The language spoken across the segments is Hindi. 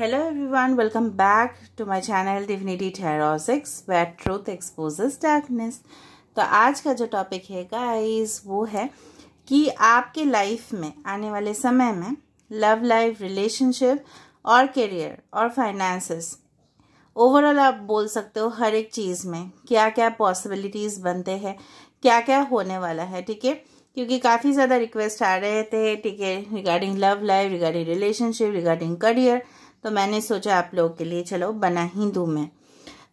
Hello everyone welcome back to my channel divinity tarotics where truth exposes darkness तो आज का जो टॉपिक है गाइस वो है कि आपके लाइफ में आने वाले समय में लव लाइफ रिलेशनशिप और करियर और फाइनेंसेस ओवरऑल आप बोल सकते हो हर एक चीज़ में क्या क्या पॉसिबिलिटीज़ बनते हैं क्या क्या होने वाला है ठीक है क्योंकि काफ़ी ज़्यादा रिक्वेस्ट आ रहे थे ठीक है regarding love life regarding relationship regarding career तो मैंने सोचा आप लोगों के लिए चलो बना ही दूँ मैं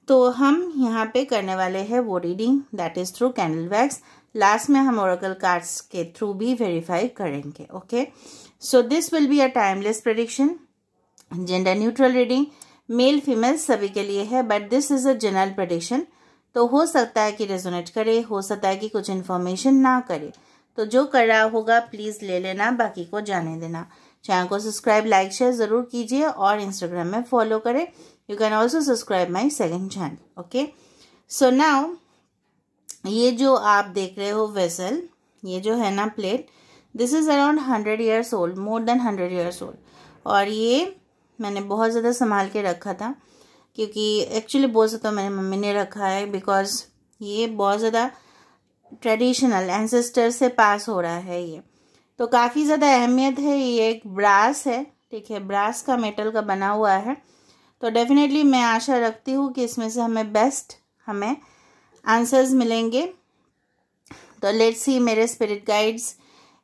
तो हम यहाँ पे करने वाले हैं वो reading that is through candle wax last में हम ओरकल कार्ड्स के थ्रू भी वेरीफाई करेंगे okay so this will be a timeless prediction gender neutral reading male female सभी के लिए है but this is a general prediction तो हो सकता है कि रेजोनेट करे हो सकता है कि कुछ इन्फॉर्मेशन ना करे तो जो कर रहा होगा प्लीज़ ले लेना बाकी को जाने देना चैनल को सब्सक्राइब लाइक शेयर ज़रूर कीजिए और इंस्टाग्राम में फॉलो करें you can also subscribe my second channel okay so now ये जो आप देख रहे हो वेसल ये जो है ना plate this is around hundred years old more than hundred years old और ये मैंने बहुत ज़्यादा संभाल के रखा था क्योंकि एक्चुअली बहुत ज़्यादा मेरी मम्मी ने रखा है बिकॉज ये बहुत ज़्यादा ट्रेडिशनल एंसेस्टर से पास हो रहा है ये तो काफ़ी ज़्यादा अहमियत है ये एक ब्रास है ठीक है ब्रास का मेटल का बना हुआ है तो डेफिनेटली मैं आशा रखती हूँ कि इसमें से हमें बेस्ट हमें आंसर्स मिलेंगे तो लेट्स सी मेरे स्पिरिट गाइड्स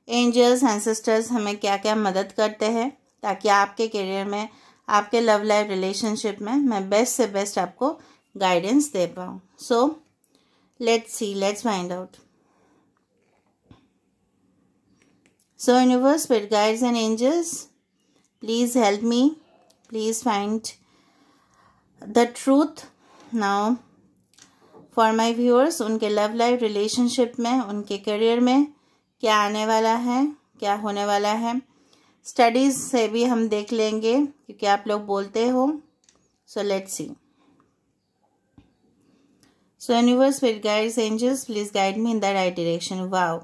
एंजल्स एंसेस्टर्स हमें क्या क्या मदद करते हैं ताकि आपके करियर में आपके लव लाइफ रिलेशनशिप में मैं बेस्ट से बेस्ट आपको गाइडेंस दे पाऊँ so let's see let's find out So, universe, spirit guides, and angels, please help me. Please find the truth now for my viewers उनके लव लाइफ रिलेशनशिप में उनके करियर में क्या आने वाला है क्या होने वाला है स्टडीज़ से भी हम देख लेंगे क्योंकि आप लोग बोलते हो so let's see so universe with guides angels please guide me in the right direction wow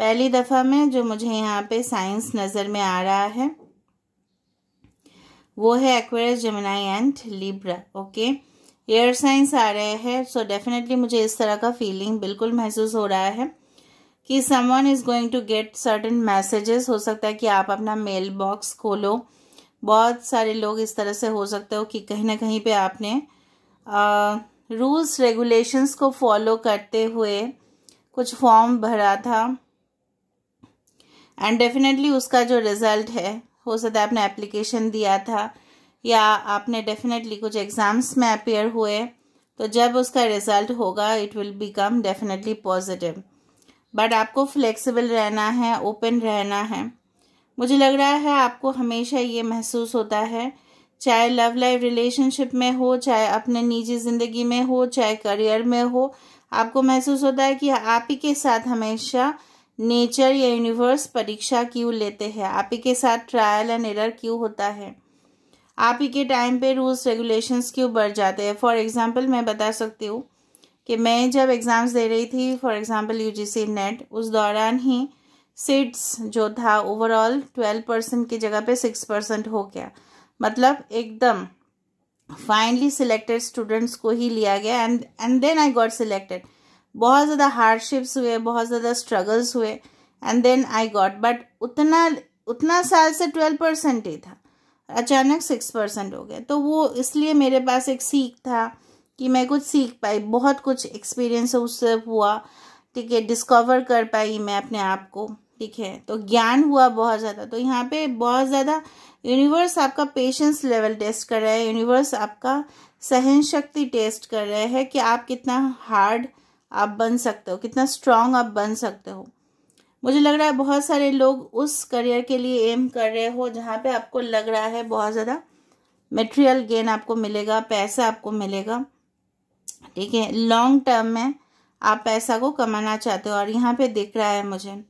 पहली दफ़ा में जो मुझे यहाँ पे साइंस नज़र में आ रहा है वो है Aquarius Gemini and Libra okay air signs आ रहे हैं सो डेफिनेटली मुझे इस तरह का फीलिंग बिल्कुल महसूस हो रहा है कि someone is going to get certain messages हो सकता है कि आप अपना मेल बॉक्स खोलो बहुत सारे लोग इस तरह से हो सकते हो कि कहीं ना कहीं पे आपने रूल्स रेगुलेशंस को फॉलो करते हुए कुछ फॉर्म भरा था एंड डेफिनेटली उसका जो रिज़ल्ट है हो सकता है आपने एप्लीकेशन दिया था या आपने डेफिनेटली कुछ एग्ज़ाम्स में अपेयर हुए तो जब उसका रिज़ल्ट होगा it will become definitely positive but आपको फ्लेक्सिबल रहना है ओपन रहना है मुझे लग रहा है आपको हमेशा ये महसूस होता है चाहे लव लाइफ रिलेशनशिप में हो चाहे अपने निजी ज़िंदगी में हो चाहे करियर में हो आपको महसूस होता है कि आप ही के साथ हमेशा नेचर या यूनिवर्स परीक्षा क्यों लेते हैं आप ही के साथ ट्रायल एंड एरर क्यों होता है आप ही के टाइम पे रूल्स रेगुलेशंस क्यों बढ़ जाते हैं फॉर एग्जांपल मैं बता सकती हूँ कि मैं जब एग्ज़ाम्स दे रही थी फॉर एग्ज़ाम्पल यूजीसी नेट उस दौरान ही सीट्स जो था ओवरऑल ट्वेल्व परसेंट की जगह पे सिक्स परसेंट हो गया मतलब एकदम फाइनली सिलेक्टेड स्टूडेंट्स को ही लिया गया and and then I got selected बहुत ज़्यादा हार्डशिप्स हुए बहुत ज़्यादा स्ट्रगल्स हुए and then I got but उतना उतना साल से ट्वेल्व परसेंट ही था अचानक सिक्स परसेंट हो गया तो वो इसलिए मेरे पास एक सीख था कि मैं कुछ सीख पाई बहुत कुछ एक्सपीरियंस उससे हुआ ठीक है डिस्कवर कर पाई मैं अपने आप को ठीक है तो ज्ञान हुआ बहुत ज़्यादा तो यहाँ पे बहुत ज़्यादा यूनिवर्स आपका पेशेंस लेवल टेस्ट कर रहा है यूनिवर्स आपका सहन शक्ति टेस्ट कर रहा है कि आप कितना हार्ड आप बन सकते हो कितना स्ट्रांग आप बन सकते हो मुझे लग रहा है बहुत सारे लोग उस करियर के लिए एम कर रहे हो जहाँ पे आपको लग रहा है बहुत ज़्यादा मटेरियल गेन आपको मिलेगा पैसा आपको मिलेगा ठीक है लॉन्ग टर्म में आप पैसा को कमाना चाहते हो और यहाँ पे दिख रहा है मुझे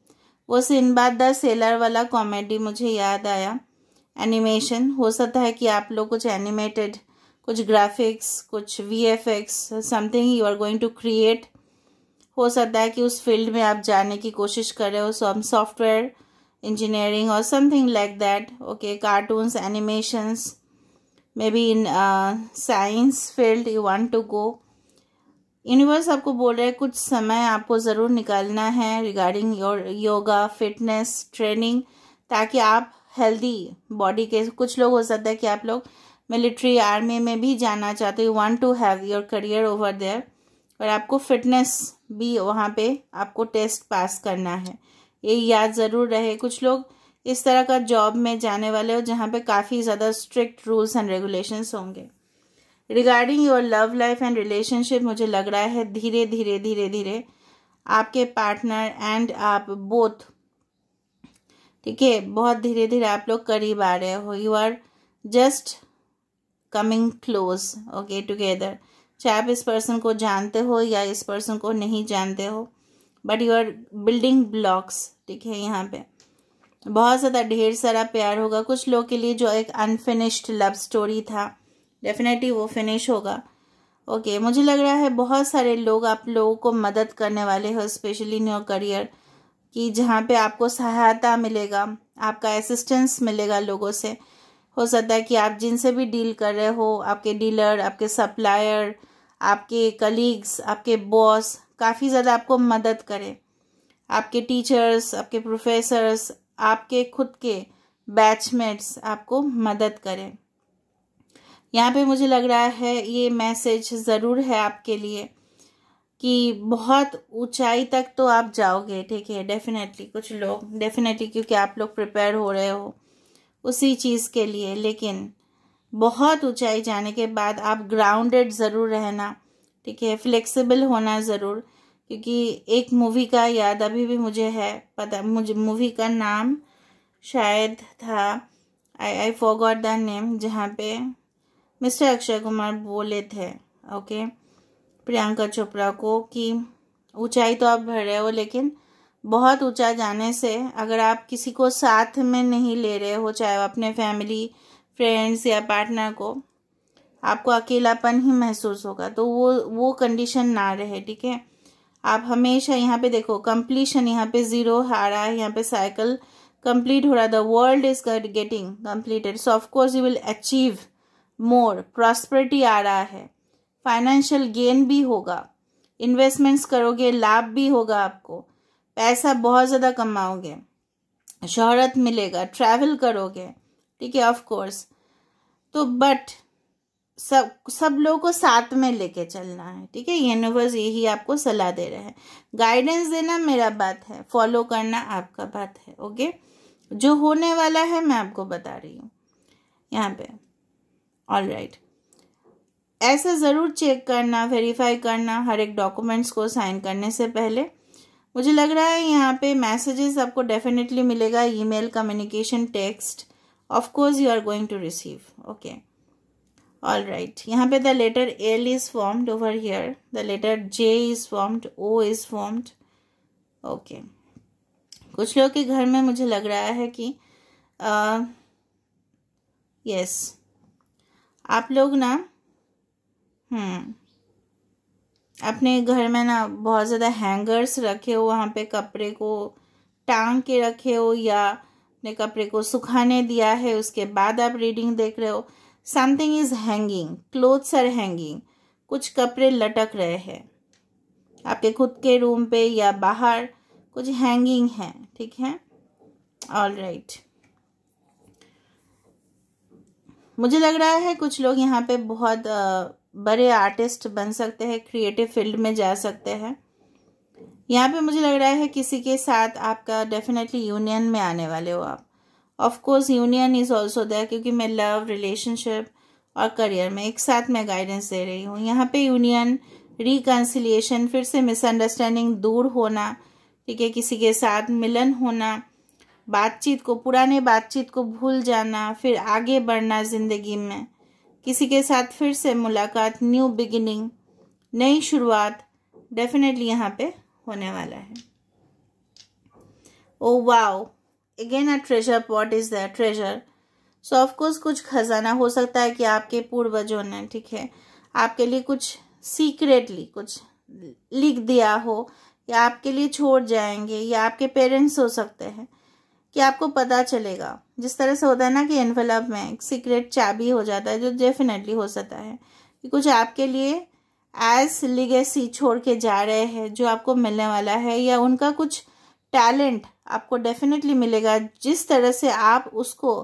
वो सिनबाद द सेलर वाला कॉमेडी मुझे याद आया एनिमेशन हो सकता है कि आप लोग कुछ एनिमेटेड कुछ ग्राफिक्स कुछ we something you are going to create हो सकता है कि उस फील्ड में आप जाने की कोशिश कर रहे हो सो हम सॉफ्टवेयर इंजीनियरिंग और something like that okay cartoons animations may be in science field you want to go universe आपको बोल रहे हैं कुछ समय आपको ज़रूर निकालना है regarding your yoga fitness training ताकि आप हेल्दी बॉडी के कुछ लोग हो सकता है कि आप लोग मिलिट्री आर्मी में भी जाना चाहते हो want to have your career over there और आपको फिटनेस भी वहाँ पे आपको टेस्ट पास करना है ये याद ज़रूर रहे कुछ लोग इस तरह का जॉब में जाने वाले हो जहाँ पे काफ़ी ज़्यादा स्ट्रिक्ट रूल्स एंड रेगुलेशंस होंगे regarding your love life and relationship मुझे लग रहा है धीरे धीरे धीरे धीरे आपके पार्टनर एंड आप बोथ ठीक है बहुत धीरे धीरे आप लोग करीब आ रहे हो you are just coming close okay together चाहे आप इस पर्सन को जानते हो या इस पर्सन को नहीं जानते हो but you are building blocks ठीक है यहाँ पे बहुत ज़्यादा ढेर सारा प्यार होगा कुछ लोग के लिए जो एक अनफिनिश्ड लव स्टोरी था डेफिनेटली वो फिनिश होगा ओके okay, मुझे लग रहा है बहुत सारे लोग आप लोगों को मदद करने वाले हो स्पेशली इन योर करियर कि जहाँ पे आपको सहायता मिलेगा आपका असिस्टेंस मिलेगा लोगों से हो सकता है कि आप जिनसे भी डील कर रहे हो आपके डीलर आपके सप्लायर आपके कलीग्स आपके बॉस काफ़ी ज़्यादा आपको मदद करें आपके टीचर्स आपके प्रोफेसर्स आपके खुद के बैचमेट्स आपको मदद करें यहाँ पे मुझे लग रहा है ये मैसेज ज़रूर है आपके लिए कि बहुत ऊंचाई तक तो आप जाओगे ठीक है डेफिनेटली कुछ लोग डेफिनेटली क्योंकि आप लोग प्रिपेयर हो रहे हो उसी चीज़ के लिए लेकिन बहुत ऊंचाई जाने के बाद आप ग्राउंडेड ज़रूर रहना ठीक है फ्लेक्सिबल होना ज़रूर क्योंकि एक मूवी का याद अभी भी मुझे है पता मुझे मूवी का नाम शायद था I I forgot the name जहाँ पे मिस्टर अक्षय कुमार बोले थे ओके प्रियंका चोपड़ा को कि ऊंचाई तो आप भर रहे हो लेकिन बहुत ऊंचा जाने से अगर आप किसी को साथ में नहीं ले रहे हो चाहे अपने फैमिली फ्रेंड्स या पार्टनर को आपको अकेलापन ही महसूस होगा तो वो वो कंडीशन ना रहे ठीक है आप हमेशा यहाँ पे देखो कंप्लीशन यहाँ पे ज़ीरो आ रहा है यहाँ पे साइकिल कंप्लीट हो रहा है the world is getting completed so of course you will achieve more prosperity आ रहा है फाइनेंशियल गेन भी होगा इन्वेस्टमेंट्स करोगे लाभ भी होगा आपको पैसा बहुत ज़्यादा कमाओगे शहरत मिलेगा ट्रैवल करोगे ठीक है ऑफ कोर्स तो बट सब सब लोगों को साथ में लेके चलना है ठीक है यूनिवर्स यही आपको सलाह दे रहा है गाइडेंस देना मेरा बात है फॉलो करना आपका बात है ओके जो होने वाला है मैं आपको बता रही हूँ यहाँ पे ऑल राइट ऐसा ज़रूर चेक करना वेरीफाई करना हर एक डॉक्यूमेंट्स को साइन करने से पहले मुझे लग रहा है यहाँ पे मैसेजेस आपको डेफिनेटली मिलेगा email communication text of course you are going to receive okay all right यहाँ पे the letter L is formed over here the letter J is formed O is formed okay कुछ लोगों के घर में मुझे लग रहा है कि यस uh, yes. आप लोग ना हम्म अपने घर में ना बहुत ज़्यादा हैंगर्स रखे हो वहाँ पे कपड़े को टांग के रखे हो या ने कपड़े को सुखाने दिया है उसके बाद आप रीडिंग देख रहे हो something is hanging clothes are hanging कुछ कपड़े लटक रहे हैं आपके खुद के रूम पे या बाहर कुछ हैंगिंग है ठीक है ऑल राइट मुझे लग रहा है कुछ लोग यहाँ पे बहुत बड़े आर्टिस्ट बन सकते हैं क्रिएटिव फील्ड में जा सकते हैं यहाँ पे मुझे लग रहा है किसी के साथ आपका डेफिनेटली यूनियन में आने वाले हो आप of course union is also there क्योंकि मैं लव रिलेशनशिप और करियर में एक साथ मैं गाइडेंस दे रही हूँ यहाँ पे यूनियन रिकन्सिलिएशन फिर से मिसअंडरस्टैंडिंग दूर होना ठीक है किसी के साथ मिलन होना बातचीत को पुराने बातचीत को भूल जाना फिर आगे बढ़ना ज़िंदगी में किसी के साथ फिर से मुलाकात न्यू बिगिनिंग नई शुरुआत डेफिनेटली यहाँ पे होने वाला है oh wow again a treasure pot is the treasure so of course कुछ खजाना हो सकता है कि आपके पूर्वजों ने ठीक है आपके लिए कुछ सीक्रेटली कुछ लिख दिया हो या आपके लिए छोड़ जाएंगे या आपके पेरेंट्स हो सकते हैं कि आपको पता चलेगा जिस तरह से होता है ना कि एनवेलप में सीक्रेट चाबी हो जाता है जो डेफिनेटली हो सकता है कि कुछ आपके लिए एज लिगेसी छोड़ के जा रहे हैं जो आपको मिलने वाला है या उनका कुछ टैलेंट आपको डेफिनेटली मिलेगा जिस तरह से आप उसको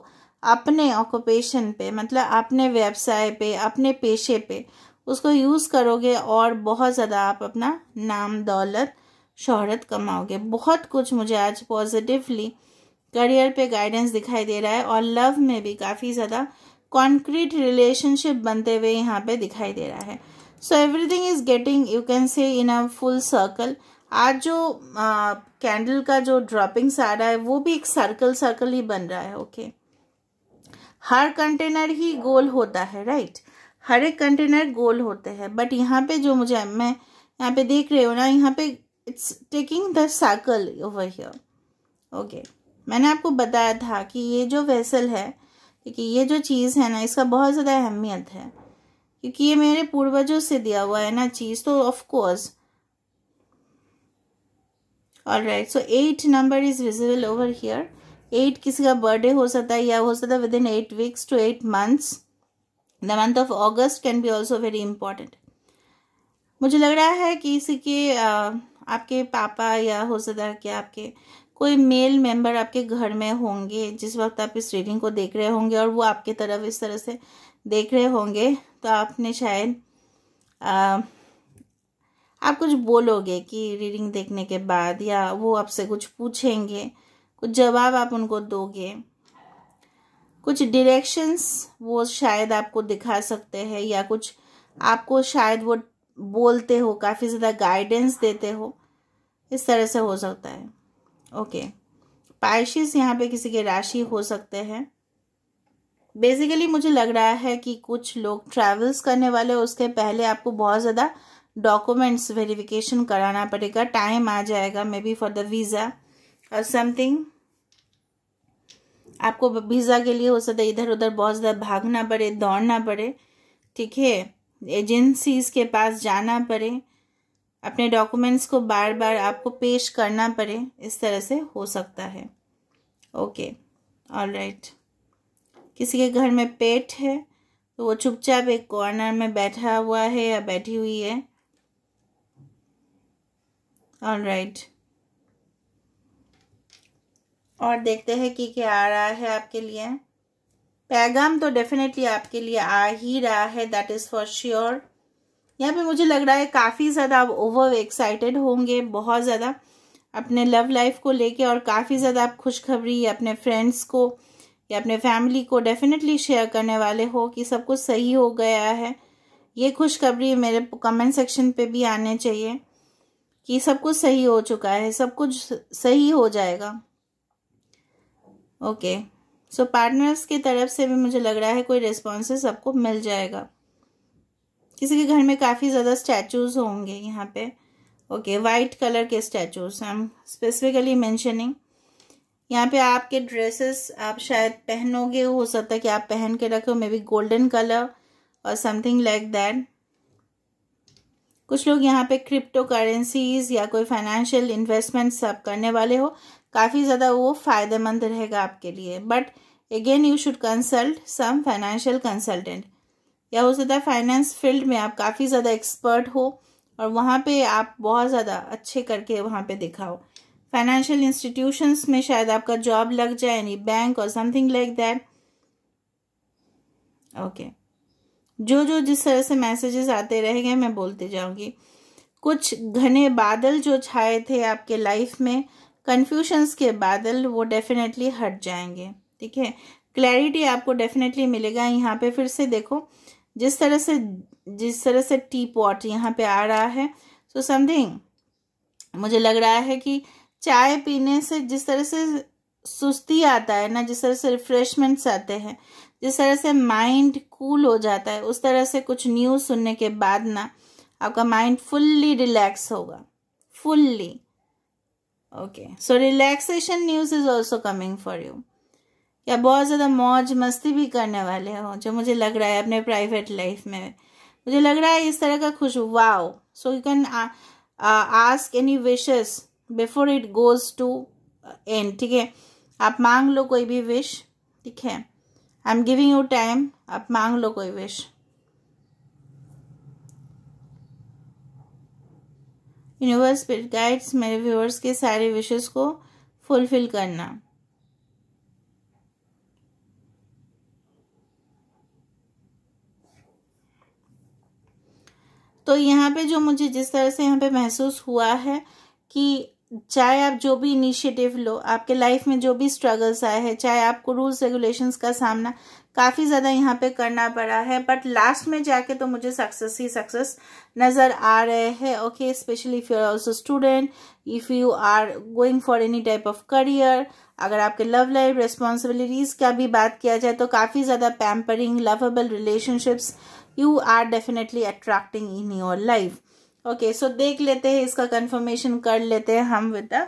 अपने ऑक्यूपेशन पे मतलब अपने व्यवसाय पे अपने पेशे पे उसको यूज़ करोगे और बहुत ज़्यादा आप अपना नाम दौलत शोहरत कमाओगे बहुत कुछ मुझे आज पॉजिटिवली करियर पे गाइडेंस दिखाई दे रहा है और लव में भी काफ़ी ज़्यादा कॉन्क्रीट रिलेशनशिप बनते हुए यहाँ पे दिखाई दे रहा है so everything is getting you can say in a full circle आज जो कैंडल का जो ड्रॉपिंग्स आ रहा है वो भी एक सर्कल सर्कल ही बन रहा है ओके okay? हर कंटेनर ही गोल होता है राइट हर एक कंटेनर गोल होते हैं बट यहाँ पे जो मुझे मैं यहाँ पे देख रहे हो ना यहाँ पे it's taking the circle over here okay मैंने आपको बताया था कि ये जो वेसल है ठीक है ये जो चीज़ है ना इसका बहुत ज़्यादा अहमियत है क्योंकि ये मेरे पूर्वजों से दिया हुआ है ना चीज़ तो of course all right so eight number is visible over here eight किसी का बर्थडे हो सकता है या हो सकता है within eight weeks to eight months the month of August can be also very important मुझे लग रहा है कि इसी के आपके पापा या हो सकता है कि आपके कोई मेल मेंबर आपके घर में होंगे जिस वक्त आप इस रीडिंग को देख रहे होंगे और वो आपके तरफ इस तरह से देख रहे होंगे तो आपने शायद आ, आप कुछ बोलोगे कि रीडिंग देखने के बाद या वो आपसे कुछ पूछेंगे कुछ जवाब आप उनको दोगे कुछ डायरेक्शंस वो शायद आपको दिखा सकते हैं या कुछ आपको शायद वो बोलते हो काफ़ी ज़्यादा गाइडेंस देते हो इस तरह से हो सकता है ओके पाइशिस यहाँ पे किसी के राशि हो सकते हैं बेसिकली मुझे लग रहा है कि कुछ लोग ट्रैवल्स करने वाले उसके पहले आपको बहुत ज़्यादा डॉक्यूमेंट्स वेरिफिकेशन कराना पड़ेगा टाइम आ जाएगा maybe for the visa और समथिंग आपको वीज़ा के लिए हो सकता है इधर उधर बहुत ज़्यादा भागना पड़े दौड़ना पड़े ठीक है एजेंसीज के पास जाना पड़े अपने डॉक्यूमेंट्स को बार बार आपको पेश करना पड़े इस तरह से हो सकता है ओके ऑल राइट किसी के घर में पेट है तो वो चुपचाप एक कॉर्नर में बैठा हुआ है या बैठी हुई है ऑल राइट और देखते हैं कि क्या आ रहा है आपके लिए पैगाम तो डेफिनेटली आपके लिए आ ही रहा है दैट इज़ फॉर श्योर यहाँ पे मुझे लग रहा है काफ़ी ज़्यादा आप ओवर एक्साइटेड होंगे बहुत ज़्यादा अपने लव लाइफ को लेके और काफ़ी ज़्यादा आप खुशखबरी अपने फ्रेंड्स को कि अपने फैमिली को डेफिनेटली शेयर करने वाले हो कि सब कुछ सही हो गया है ये खुशखबरी मेरे कमेंट सेक्शन पे भी आने चाहिए कि सब कुछ सही हो चुका है सब कुछ सही हो जाएगा ओके सो पार्टनर्स की तरफ से भी मुझे लग रहा है कोई रिस्पॉन्सेस सबको मिल जाएगा किसी के घर में काफ़ी ज़्यादा स्टैचूज़ होंगे यहाँ पे ओके वाइट कलर के statues I am specifically mentioning यहाँ पे आपके ड्रेसेस आप शायद पहनोगे हो सकता है कि आप पहन के रखे हो मे बी गोल्डन कलर और समथिंग लाइक दैट कुछ लोग यहाँ पे क्रिप्टो करेंसीज या कोई फाइनेंशियल इन्वेस्टमेंट आप करने वाले हो काफ़ी ज़्यादा वो फ़ायदेमंद रहेगा आपके लिए but again you should consult some financial consultant या हो सकता है फाइनेंस फील्ड में आप काफ़ी ज़्यादा एक्सपर्ट हो और वहाँ पे आप बहुत ज़्यादा अच्छे करके वहाँ पे दिखाओ फाइनेंशियल इंस्टीट्यूशंस में शायद आपका जॉब लग जाए यानी बैंक और समथिंग लाइक दैट ओके जो जो जिस तरह से मैसेजेस आते रह गए मैं बोलते जाऊंगी कुछ घने बादल जो छाए थे आपके लाइफ में कन्फ्यूशंस के बादल वो डेफिनेटली हट जाएंगे ठीक है क्लैरिटी आपको डेफिनेटली मिलेगा यहाँ पे फिर से देखो जिस तरह से जिस तरह से टी पॉट यहाँ पे आ रहा है सो so समथिंग मुझे लग रहा है कि चाय पीने से जिस तरह से सुस्ती आता है ना जिस तरह से रिफ्रेशमेंट्स आते हैं जिस तरह से माइंड कूल हो जाता है उस तरह से कुछ न्यूज़ सुनने के बाद ना आपका माइंड फुल्ली रिलैक्स होगा fully okay so relaxation news is also coming for you या बहुत ज़्यादा मौज मस्ती भी करने वाले हो जो मुझे लग रहा है अपने प्राइवेट लाइफ में मुझे लग रहा है इस तरह का खुश wow so you can ask any wishes before it goes to end ठीक है आप मांग लो कोई भी विश ठीक है I am giving you time आप मांग लो कोई विश यूनिवर्स गाइड्स मेरे व्यूअर्स के सारे विशेष को फुलफिल करना तो यहाँ पे जो मुझे जिस तरह से यहाँ पे महसूस हुआ है कि चाहे आप जो भी इनिशिएटिव लो आपके लाइफ में जो भी स्ट्रगल्स आए हैं चाहे आपको रूल्स रेगुलेशंस का सामना काफ़ी ज़्यादा यहाँ पे करना पड़ा है बट लास्ट में जाके तो मुझे सक्सेस ही सक्सेस नज़र आ रहे हैं okay specially if you are also student if you are going for any type of career अगर आपके लव लाइफ रिस्पॉन्सिबिलिटीज़ का भी बात किया जाए तो काफ़ी ज़्यादा pampering lovable relationships you are definitely attracting in your life okay so देख लेते हैं इसका कंफर्मेशन कर लेते हैं हम विद द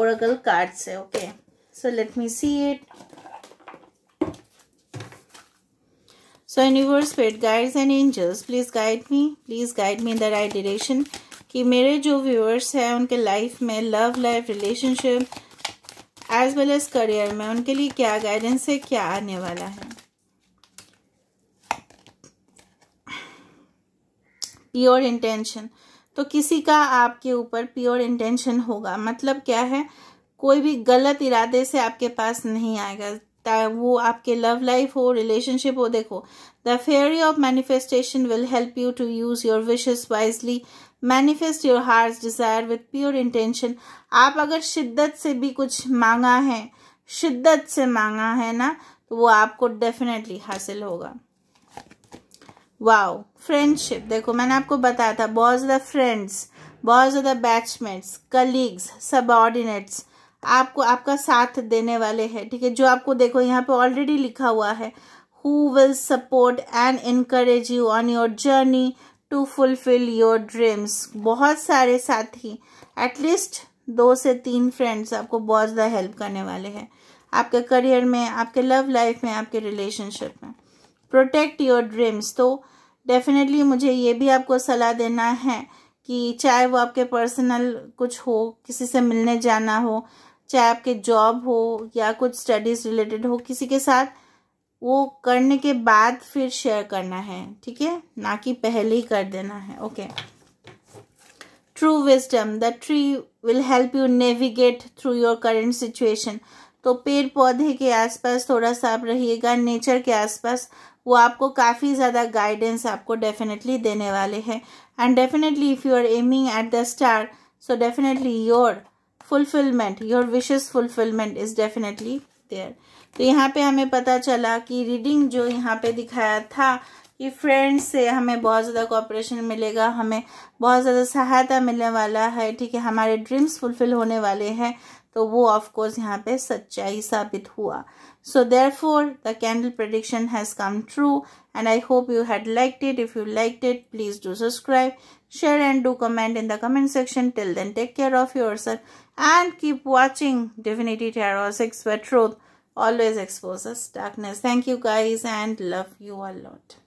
ओरगल कार्ड से okay so let me see it so universe fate guides and angels please guide me please guide me in the right direction कि मेरे जो व्यूअर्स हैं उनके लाइफ में love life relationship as well as career में उनके लिए क्या गाइडेंस है क्या आने वाला है प्योर इंटेंशन तो किसी का आपके ऊपर प्योर इंटेंशन होगा मतलब क्या है कोई भी गलत इरादे से आपके पास नहीं आएगा वो आपके लव लाइफ हो रिलेशनशिप हो देखो the fairy of manifestation will help you to use your wishes wisely manifest your heart desire with pure intention आप अगर शिद्दत से भी कुछ मांगा है शिद्दत से मांगा है ना तो वो आपको डेफिनेटली हासिल होगा वाओ फ्रेंडशिप देखो मैंने आपको बताया था बहुत ज़्यादा फ्रेंड्स बहुत ज़्यादा बैचमेट्स कलीग्स सबऑर्डिनेट्स आपको आपका साथ देने वाले हैं ठीक है जो आपको देखो यहाँ पे ऑलरेडी लिखा हुआ है who will support and encourage you on your journey to fulfil your dreams बहुत सारे साथी एटलीस्ट दो से तीन फ्रेंड्स आपको बहुत ज़्यादा हेल्प करने वाले हैं आपके करियर में आपके लव लाइफ में आपके रिलेशनशिप में प्रोटेक्ट योर ड्रीम्स तो डेफिनेटली मुझे ये भी आपको सलाह देना है कि चाहे वो आपके पर्सनल कुछ हो किसी से मिलने जाना हो चाहे आपके जॉब हो या कुछ स्टडीज़ रिलेटेड हो किसी के साथ वो करने के बाद फिर शेयर करना है ठीक है ना कि पहले ही कर देना है okay true wisdom the tree will help you navigate through your current situation तो पेड़ पौधे के आसपास थोड़ा सा आप रहिएगा नेचर के आसपास वो आपको काफ़ी ज़्यादा गाइडेंस आपको डेफिनेटली देने वाले हैं and definitely if you are aiming at the star so definitely your fulfilment your wishes fulfilment is definitely there तो यहाँ पे हमें पता चला कि रीडिंग जो यहाँ पे दिखाया था कि फ्रेंड्स से हमें बहुत ज़्यादा कॉपरेशन मिलेगा हमें बहुत ज़्यादा सहायता मिलने वाला है ठीक है हमारे ड्रीम्स फुलफिल होने वाले हैं तो वो ऑफ कोर्स यहाँ पे सच्चाई साबित हुआ So therefore, the candle prediction has come true and I hope you had liked it. If you liked it, please do subscribe, share and do comment in the comment section. Till then, take care of yourself and keep watching Divinity Tarot 6 where truth always exposes darkness. Thank you guys and love you a lot.